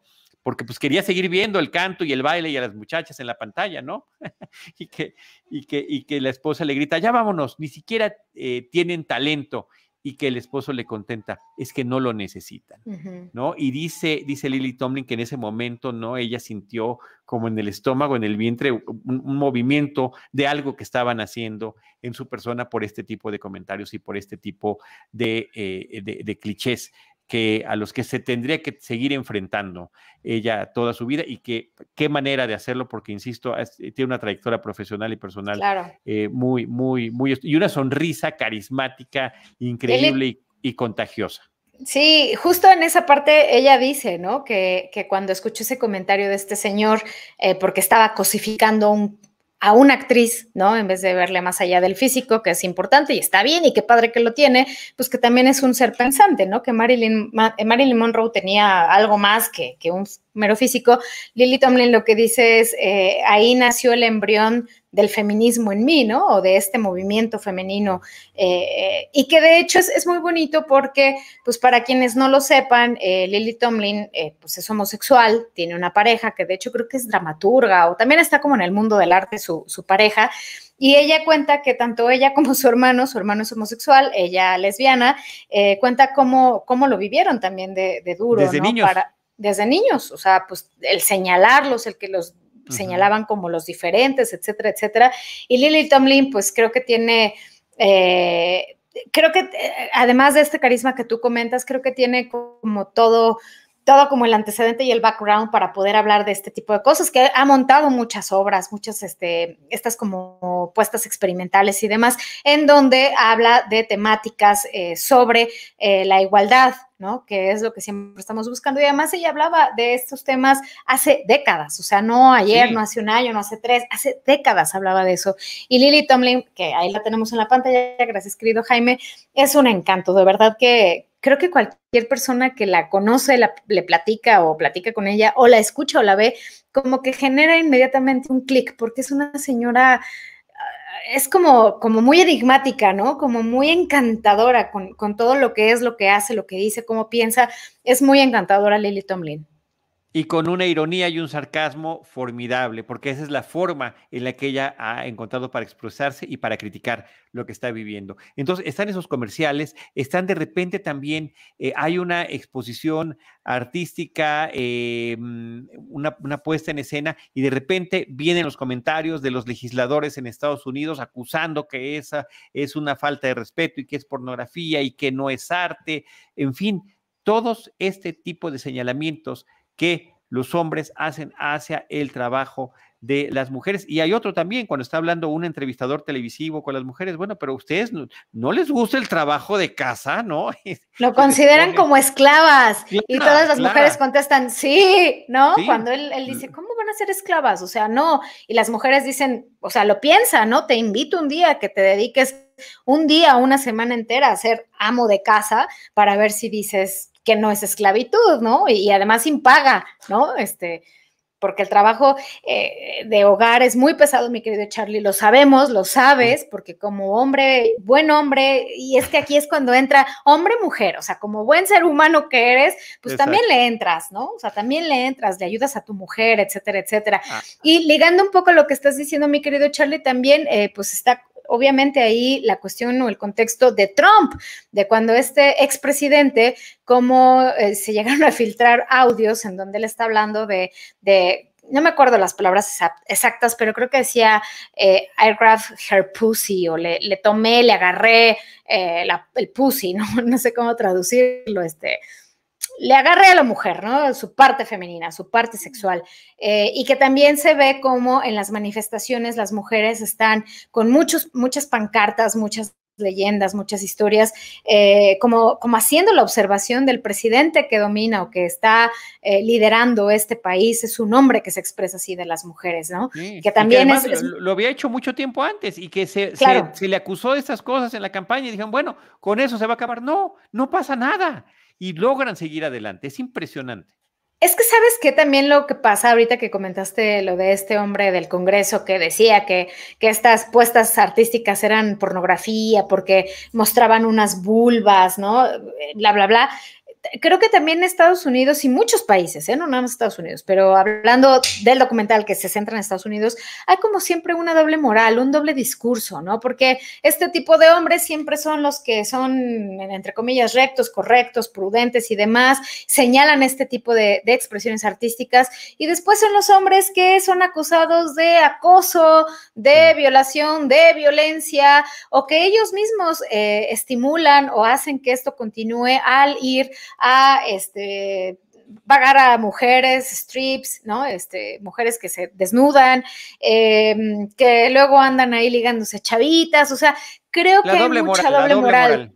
porque pues quería seguir viendo el canto y el baile y a las muchachas en la pantalla, ¿no? y, que, y, y que la esposa le grita, ya vámonos, ni siquiera eh, tienen talento y que el esposo le contenta, es que no lo necesitan, ¿no? Y dice, dice Lily Tomlin que en ese momento, ¿no? Ella sintió como en el estómago, en el vientre, un, movimiento de algo que estaban haciendo en su persona por este tipo de comentarios y por este tipo de, eh, de clichés que a los que se tendría que seguir enfrentando ella toda su vida y que qué manera de hacerlo porque insisto eh, tiene una trayectoria profesional y personal eh, muy muy muy y una sonrisa carismática increíble y, contagiosa sí justo en esa parte ella dice no que, cuando escuchó ese comentario de este señor eh, porque estaba cosificando un a una actriz, ¿no? En vez de verle más allá del físico, que es importante y está bien y qué padre que lo tiene, pues que también es un ser pensante, ¿no? Que Marilyn, eh, Marilyn Monroe tenía algo más que, que un mero físico, Lily Tomlin lo que dice es, eh, ahí nació el embrión del feminismo en mí, ¿no? O de este movimiento femenino. Eh, eh, y que de hecho es, muy bonito porque, pues para quienes no lo sepan, Lily Tomlin, pues es homosexual, tiene una pareja que de hecho creo que es dramaturga o también está como en el mundo del arte su, pareja. Y ella cuenta que tanto ella como su hermano, su hermano es homosexual, ella lesbiana, cuenta cómo, cómo lo vivieron también de, duro, Desde Niños desde niños, o sea, pues el señalarlos, el que los señalaban como los diferentes, etcétera, etcétera. Y Lily Tomlin, pues creo que tiene, eh, creo que eh, además de este carisma que tú comentas, creo que tiene como todo todo como el antecedente y el background para poder hablar de este tipo de cosas, que ha montado muchas obras, muchas, este, estas como puestas experimentales y demás, en donde habla de temáticas eh, sobre eh, la igualdad, ¿no? Que es lo que siempre estamos buscando. Y además ella hablaba de estos temas hace décadas, o sea, no ayer, no hace un año, no hace tres, hace décadas hablaba de eso. Y Lily Tomlin, que ahí la tenemos en la pantalla, gracias querido Jaime, es un encanto, de verdad que, creo que cualquier persona que la conoce, le platica o platica con ella, o la escucha o la ve, como que genera inmediatamente un clic, porque es una señora, ah, es como, como muy enigmática, ¿no? Como muy encantadora con, con todo lo que es, lo que hace, lo que dice, cómo piensa. Es muy encantadora Lily Tomlin y con una ironía y un sarcasmo formidable, porque esa es la forma en la que ella ha encontrado para expresarse y para criticar lo que está viviendo. Entonces, están esos comerciales, están de repente también, eh, hay una exposición artística, eh, una, una puesta en escena, y de repente vienen los comentarios de los legisladores en Estados Unidos acusando que esa es una falta de respeto y que es pornografía y que no es arte, en fin, todos este tipo de señalamientos que los hombres hacen hacia el trabajo de las mujeres. Y hay otro también, cuando está hablando un entrevistador televisivo con las mujeres, bueno, pero ustedes no, les gusta el trabajo de casa, ¿no? Lo consideran como esclavas. y todas las mujeres contestan, sí, ¿no? Cuando él, él, dice, ¿cómo van a ser esclavas? O sea, no. Y las mujeres dicen, o sea, lo piensa, ¿no? Te invito un día que te dediques un día, una semana entera a ser amo de casa para ver si dices, que no es esclavitud, ¿no? Y, además sin paga, ¿no? Este, porque el trabajo eh, de hogar es muy pesado, mi querido Charlie, lo sabemos, lo sabes, porque como hombre, buen hombre, y es que aquí es cuando entra hombre-mujer, o sea, como buen ser humano que eres, pues también le entras, ¿no? O sea, también le entras, le ayudas a tu mujer, etcétera, etcétera. Ah. Y ligando un poco a lo que estás diciendo, mi querido Charlie, también, eh, pues está obviamente ahí la cuestión o el contexto de Trump, de cuando este expresidente, cómo eh, se llegaron a filtrar audios en donde él está hablando de, no me acuerdo las palabras exactas, pero creo que decía Aircraft eh, I grabbed her pussy o le, tomé, le agarré eh, el pussy, ¿no? no sé cómo traducirlo, este le agarre a la mujer, ¿no? Su parte femenina, su parte sexual. Eh, y que también se ve como en las manifestaciones las mujeres están con muchos, muchas pancartas, muchas leyendas, muchas historias, eh, como, como haciendo la observación del presidente que domina o que está eh, liderando este país, es un hombre que se expresa así de las mujeres, ¿no? que también es, Lo, había hecho mucho tiempo antes y que se, se, le acusó de estas cosas en la campaña y dijeron, bueno, con eso se va a acabar. No, no pasa nada y logran seguir adelante. Es impresionante. Es que sabes que también lo que pasa ahorita que comentaste lo de este hombre del Congreso que decía que, que estas puestas artísticas eran pornografía porque mostraban unas vulvas, ¿no? Bla, bla, bla creo que también Estados Unidos y muchos países, ¿eh? no nada más Estados Unidos, pero hablando del documental que se centra en Estados Unidos, hay como siempre una doble moral, un doble discurso, ¿no? Porque este tipo de hombres siempre son los que son, entre comillas, rectos, correctos, prudentes y demás, señalan este tipo de, expresiones artísticas y después son los hombres que son acusados de acoso, de violación, de violencia o que ellos mismos eh, estimulan o hacen que esto continúe al ir a este pagar a mujeres, strips, ¿no? Este, mujeres que se desnudan, em, que luego andan ahí ligándose chavitas, o sea, creo que hay mucha doble, moral.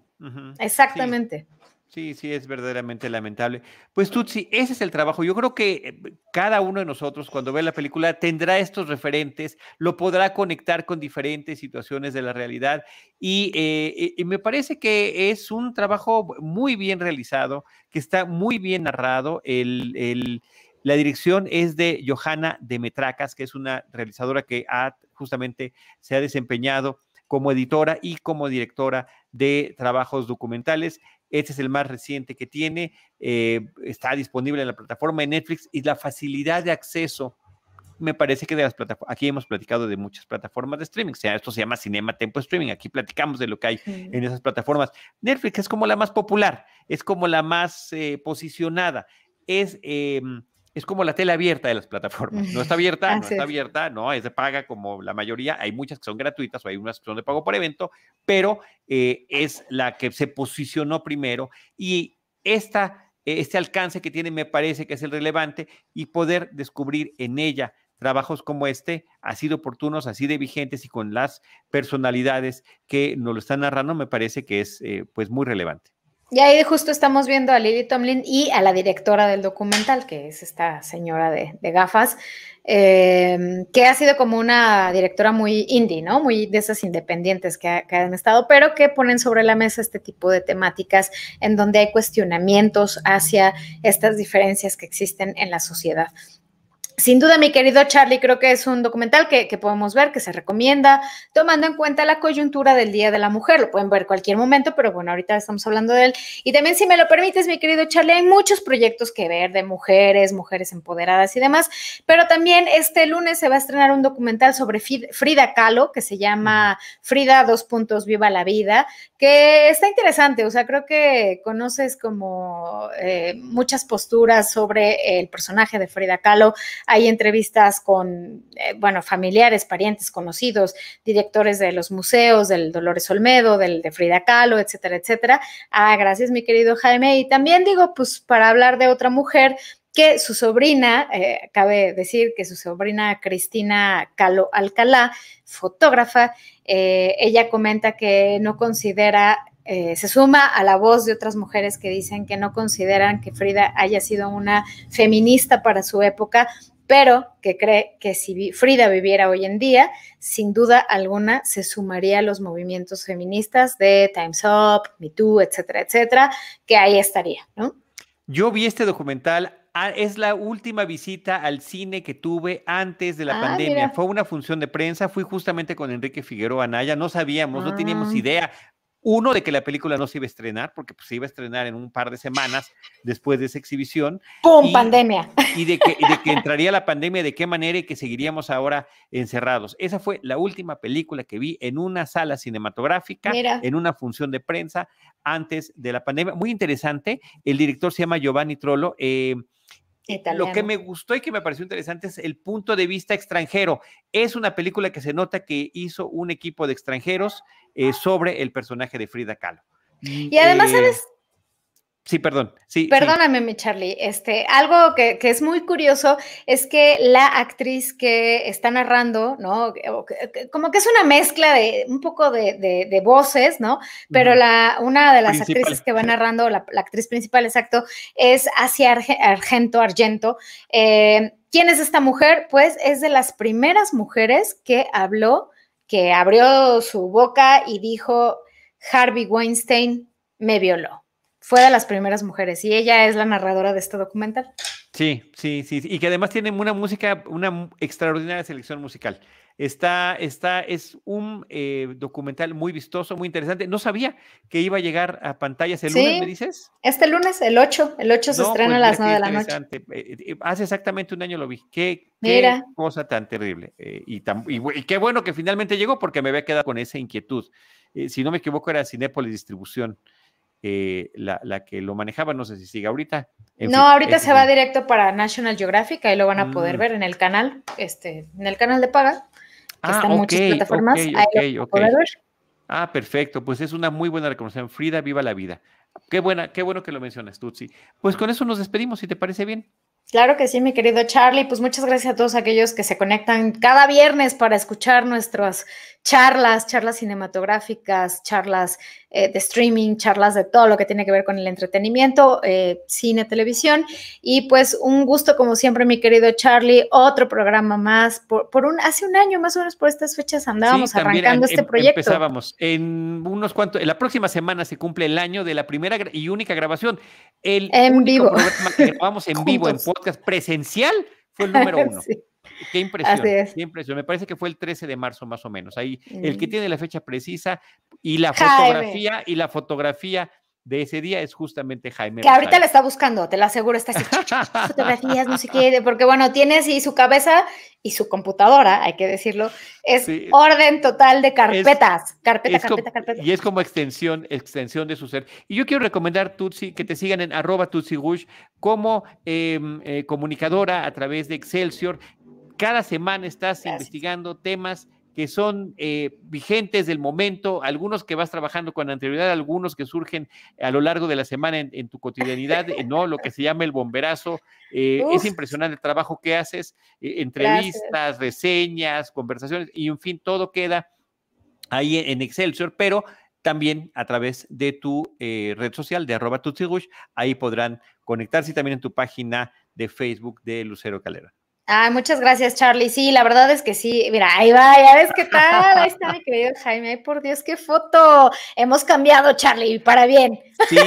Exactamente. Sí, sí, es verdaderamente lamentable. Pues Tutsi, ese es el trabajo. Yo creo que eh, cada uno de nosotros cuando ve la película tendrá estos referentes, lo podrá conectar con diferentes situaciones de la realidad y, eh, me parece que es un trabajo muy bien realizado, que está muy bien narrado. la dirección es de Johanna de Metracas, que es una realizadora que ha, justamente se ha desempeñado como editora y como directora de trabajos documentales. Este es el más reciente que tiene. Eh, está disponible en la plataforma de Netflix y la facilidad de acceso. Me parece que de las plataformas, aquí hemos platicado de muchas plataformas de streaming, o sea, esto se llama Cinema Tempo Streaming, aquí platicamos de lo que hay en esas plataformas. Netflix es como la más popular, es como la más eh, posicionada, es em, es como la tele abierta de las plataformas. No está abierta, no está abierta, no, es de paga como la mayoría. Hay muchas que son gratuitas o hay unas que son de pago por evento, pero eh, es la que se posicionó primero y esta, este alcance que tiene me parece que es el relevante y poder descubrir en ella trabajos como este, así sido oportunos, así de vigentes y con las personalidades que nos lo están narrando, me parece que es eh, pues muy relevante. Y ahí justo estamos viendo a Lily Tomlin y a la directora del documental, que es esta señora de, gafas, eh, que ha sido como una directora muy indie, ¿no? Muy de esas independientes que, han estado, pero que ponen sobre la mesa este tipo de temáticas en donde hay cuestionamientos hacia estas diferencias que existen en la sociedad. Sin duda, mi querido Charlie, creo que es un documental que, podemos ver, que se recomienda, tomando en cuenta la coyuntura del Día de la Mujer. Lo pueden ver cualquier momento, pero bueno, ahorita estamos hablando de él. Y también, si me lo permites, mi querido Charlie, hay muchos proyectos que ver de mujeres, mujeres empoderadas y demás, pero también este lunes se va a estrenar un documental sobre Frida Kahlo, que se llama Frida, dos puntos, viva la vida, que está interesante, o sea, creo que conoces como eh, muchas posturas sobre el personaje de Frida Kahlo hay entrevistas con, eh, bueno, familiares, parientes, conocidos, directores de los museos, del Dolores Olmedo, del de Frida Kahlo, etcétera, etcétera. Ah, gracias, mi querido Jaime. Y también digo, pues para hablar de otra mujer que su sobrina, eh, cabe decir que su sobrina Cristina Kahlo Alcalá, fotógrafa, eh, ella comenta que no considera, se suma a la voz de otras mujeres que dicen que no consideran que Frida haya sido una feminista para su época, pero que cree que si Frida viviera hoy en día, sin duda alguna se sumaría a los movimientos feministas de Time's Up, Me Too, etcétera, etcétera, que ahí estaría, ¿no? Yo vi este documental, ah, es la última visita al cine que tuve antes de la ah, pandemia. Fue una función de prensa, fui justamente con Enrique Figueroa Anaya, no sabíamos, no teníamos ah. idea. Uno, de que la película no se iba a estrenar, porque pues, se iba a estrenar en un par de semanas después de esa exhibición. ¡Pum! pandemia. Y de, que, entraría la pandemia, de qué manera y que seguiríamos ahora encerrados. Esa fue la última película que vi en una sala cinematográfica, en una función de prensa, antes de la pandemia. Muy interesante. El director se llama Giovanni Trollo. Eh, lo que me gustó y que me pareció interesante es el punto de vista extranjero. Es una película que se nota que hizo un equipo de extranjeros eh, sobre el personaje de Frida Kahlo. Y además, eh, ¿sabes Sí, perdón. Perdóname, mi Charlie. Este, algo que, es muy curioso es que la actriz que está narrando, ¿no? Como que es una mezcla de un poco de, voces, ¿no? Pero la, una de las actrices que va narrando, la, actriz principal, exacto, es Asia Argento, Argento. Eh, ¿Quién es esta mujer? Pues es de las primeras mujeres que habló, que abrió su boca y dijo, Harvey Weinstein me violó fue de las primeras mujeres y ella es la narradora de este documental. Sí, sí, sí, y que además tiene una música, una extraordinaria selección musical. Está, está, es un eh, documental muy vistoso, muy interesante. No sabía que iba a llegar a pantallas el lunes, ¿me dices? Este lunes, el 8, el 8 se pues estrena a las 9 de la noche. Eh, eh, hace exactamente un año lo vi. Qué, cosa tan terrible. y, qué bueno que finalmente llegó porque me había quedado con esa inquietud. si no me equivoco, era Cinepolis Distribución la, que lo manejaba, no sé si sigue ahorita. no, ahorita se va directo para National Geographic, ahí lo van a poder mm. ver en el canal, este, en el canal de paga, que ah, están muchas plataformas, Ah, perfecto, pues es una muy buena recomendación. Frida, viva la vida. Qué buena, qué bueno que lo mencionas, Tutsi. Pues con eso nos despedimos, si te parece bien. Claro que sí, mi querido Charlie. Pues muchas gracias a todos aquellos que se conectan cada viernes para escuchar nuestros charlas, charlas cinematográficas, charlas eh, de streaming, charlas de todo lo que tiene que ver con el entretenimiento, eh, cine, televisión. Y pues un gusto, como siempre, mi querido Charlie, otro programa más. Por, un, hace un año más o menos por estas fechas andábamos arrancando em, este em, proyecto. Empezábamos. En unos cuantos, en la próxima semana se cumple el año de la primera y única grabación. El en vivo. que grabamos en vivo, en podcast presencial, fue el número uno. Qué impresión. Me parece que fue el 13 de marzo más o menos. Ahí el que tiene la fecha precisa y la fotografía y la fotografía de ese día es justamente Jaime. Que ahorita la está buscando, te la aseguro, está así, fotografías, no sé qué, porque bueno, tiene y su cabeza y su computadora, hay que decirlo, es orden total de carpetas, carpetas, carpetas, carpetas. Y es como extensión, extensión de su ser. Y yo quiero recomendar, Tutsi, que te sigan en arroba Tutsi como em, eh, comunicadora a través de Excelsior cada semana estás investigando temas que son eh, vigentes del momento, algunos que vas trabajando con anterioridad, algunos que surgen a lo largo de la semana en, tu cotidianidad, eh, ¿no? Lo que se llama el bomberazo. Eh, es impresionante el trabajo que haces, entrevistas, reseñas, conversaciones, y en fin, todo queda ahí en Excelsior, pero también a través de tu red social de arroba tutsigush, ahí podrán conectarse y también en tu página de Facebook de Lucero Calera muchas gracias, Charlie. Sí, la verdad es que sí. Mira, ahí va, ya ves qué tal. Ahí está mi querido Jaime. Ay, por Dios, qué foto. Hemos cambiado, Charlie, para bien. Sí,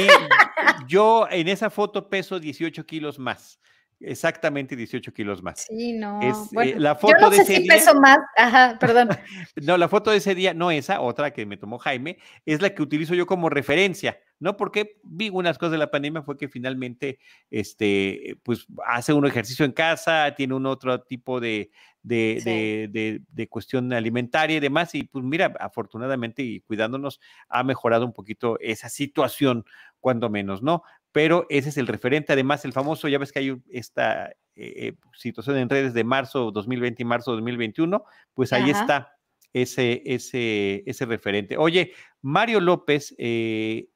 yo en esa foto peso 18 kilos más. Exactamente 18 kilos más. Sí, no. Eh, la foto de ese peso más. Ajá, perdón. no, la foto de ese día, no esa, otra que me tomó Jaime, es la que utilizo yo como referencia, ¿no? Porque vi unas cosas de la pandemia, fue que finalmente, este, pues hace un ejercicio en casa, tiene un otro tipo de, de, de, cuestión alimentaria y demás. Y pues mira, afortunadamente y cuidándonos, ha mejorado un poquito esa situación, cuando menos, ¿no? pero ese es el referente. Además, el famoso, ya ves que hay esta eh, eh, situación en redes de marzo 2020 y marzo 2021, pues ahí está ese, ese, ese referente. Oye, Mario López eh,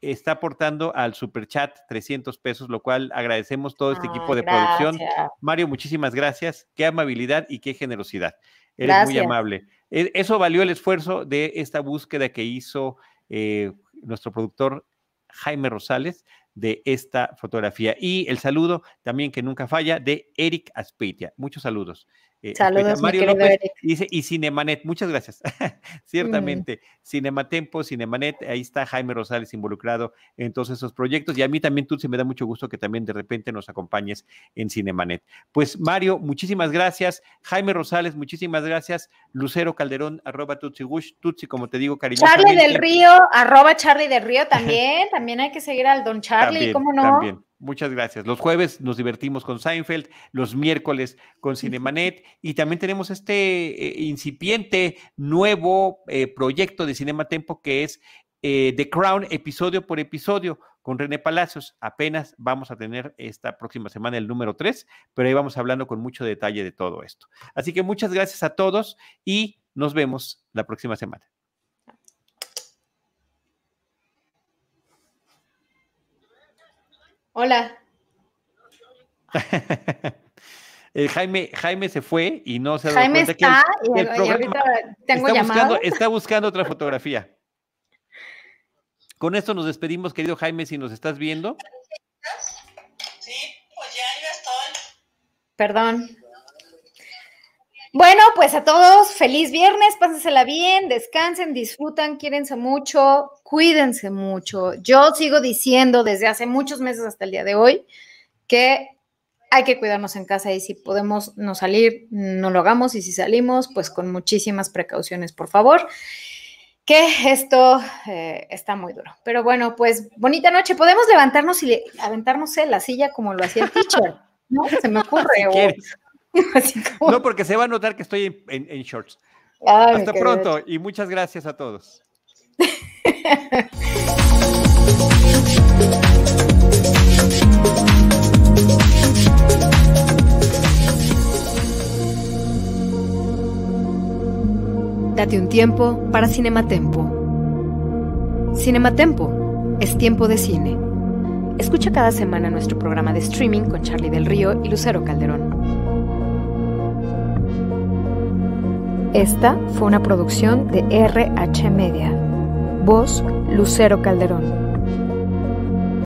está aportando al Superchat 300 pesos, lo cual agradecemos todo este equipo de producción. Mario, muchísimas gracias. Qué amabilidad y qué generosidad. Eres muy amable. E, eso valió el esfuerzo de esta búsqueda que hizo nuestro productor Jaime Rosales de esta fotografía. Y el saludo también que nunca falla de Eric Aspetia. Muchos saludos. Eh, Saludos, Mario dice, y Cinemanet, muchas gracias. Mm. Ciertamente, Cinematempo, Cinemanet, ahí está Jaime Rosales involucrado en todos esos proyectos. Y a mí también, Tutsi, me da mucho gusto que también de repente nos acompañes en Cinemanet. Pues, Mario, muchísimas gracias. Jaime Rosales, muchísimas gracias. Lucero Calderón, arroba Tutsi Gush, como te digo, cariño. Charlie del Río, arroba Charlie del Río también. también hay que seguir al don Charlie, ¿cómo no? Muchas gracias. Los jueves nos divertimos con Seinfeld, los miércoles con Cinemanet y también tenemos este eh, incipiente nuevo eh, proyecto de Cinema Tempo que es eh, The Crown episodio por episodio con René Palacios. Apenas vamos a tener esta próxima semana el número 3, pero ahí vamos hablando con mucho detalle de todo esto. Así que muchas gracias a todos y nos vemos la próxima semana. Hola. Eh, Jaime, Jaime se fue y no se Jaime está, ahorita tengo está buscando, está buscando otra fotografía. Con esto nos despedimos, querido Jaime, si nos estás viendo. Sí, pues ya yo estoy. Perdón. Bueno, pues a todos, feliz viernes, pásensela bien, descansen, disfrutan, quírense mucho, cuídense mucho. Yo sigo diciendo desde hace muchos meses hasta el día de hoy que hay que cuidarnos en casa y si podemos no salir, no lo hagamos y si salimos, pues con muchísimas precauciones, por favor, que esto eh, está muy duro. Pero bueno, pues bonita noche, podemos levantarnos y aventarnos en la silla como lo hacía el teacher. ¿no? Se me ocurre. No, porque se va a notar que estoy en, shorts. Hasta pronto y muchas gracias a todos. Date un tiempo para Cinematempo. Cinematempo es tiempo de cine. Escucha cada semana nuestro programa de streaming con Charlie del Río y Lucero Calderón Esta fue una producción de RH Media. Voz Lucero Calderón.